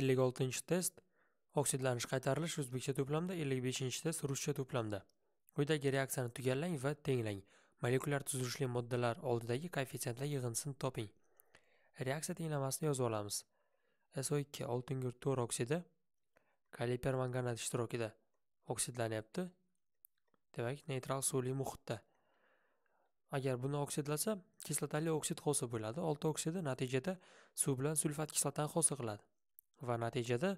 ellik oltinchi test oksidlanish qaytarilish o'zbekcha to'plamda ellik beshinchi test ruscha to'plamda quyidagi reaksiyani tugallang va tenglang molekulyar tuzilishli moddalar oldidagi koeffitsiyentlar yig'indisini toping reaksiya tenglamasini yozib olamiz so ikki oltingurt to'r oksidi kalipermanganat ishtirokida oksidlanyapti demak neytral suvli muhitda agar buni oksidlasa kislotali oksid hosil bo'ladi olti oksidi natijada suv bilan sulfat kislotani hosil qiladi va natijada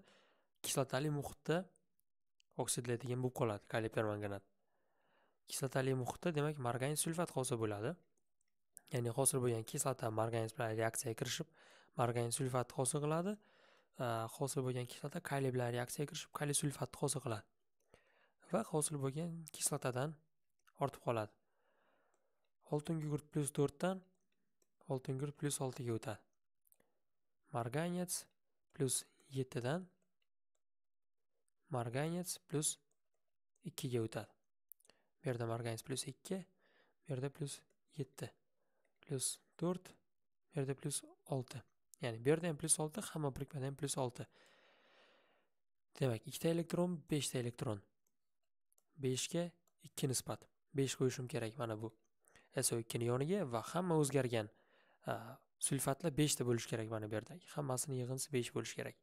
kislotali muhitda oksidlaydigan bo'lib qoladi kaliy permanganat kislotali muhitda demak marganin sulfat hosil bo'ladi ya'ni hosil bo'lgan kislota marganin bilan reaksiyaga kirishib marganin sulfatni hosil qiladi hosil bo'lgan kislota kaliy bilan reaksiyaga kirishib kaliy sulfatni hosil qiladi va hosil bo'lgan kislotadan ortib qoladi oltin gugurt plyus to'rtdan oltin gugurt plyus oltiga o'tadi marganets plyus 7 dan marganets plus 2 ga o'tadi. Bu yerda marganets plus 2, bu yerda plus 7, plus 4, bu yerda plus 6. Ya'ni bu yerda ham plus 6, hamma birikmada ham plus 6. Demak, 2 ta elektron, 5 ta elektron. 5 ga 2 nisbat. 5 qo'yishim kerak mana bu SO2 ning yoniga va hamma o'zgargan sulfatlar 5 ta bo'lish kerak mana bu yerdagi. Hammasini yig'insa 5 bo'lish kerak.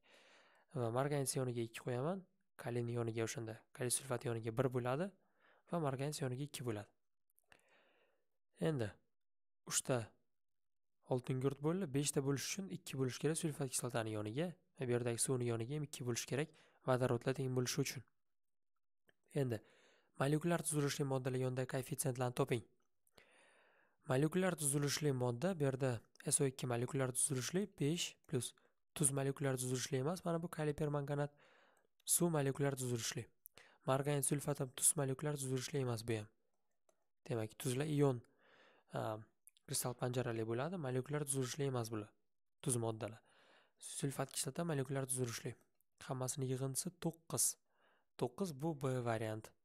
va marganец yoniga ikki qo'yaman kalin yoniga o'shanda kaliy sulfat yoniga bir bo'ladi va marganец yoniga ikki bo'ladi endi uchta oltin gurt bo'ldi beshta bo'lish uchun ikki bo'lishi kerak sulfat kislotani yoniga va bu yerdagi suvni yoniga ham ikki bo'lishi kerak vodorodlar teng bo'lishi uchun endi molekulyar tuzilishli moddalar yonidagi koeffitsiyentlarni toping molekulyar tuzilishli modda bu yerda so ikki molekulyar tuzilishli besh plyus tuz molekulyar tuzilishli emas mana bu kaliper manganat suv molekulyar tuzilishli margan sulfat ham tuz molekulyar tuzilishli emas bu ham demak tuzlar ion kristall panjarali bo'ladi molekulyar tuzilishli emas bular tuz moddalar sulfat kislota molekulyar tuzilishli hammasini yig'indisi to'qqiz to'qqiz bu b variant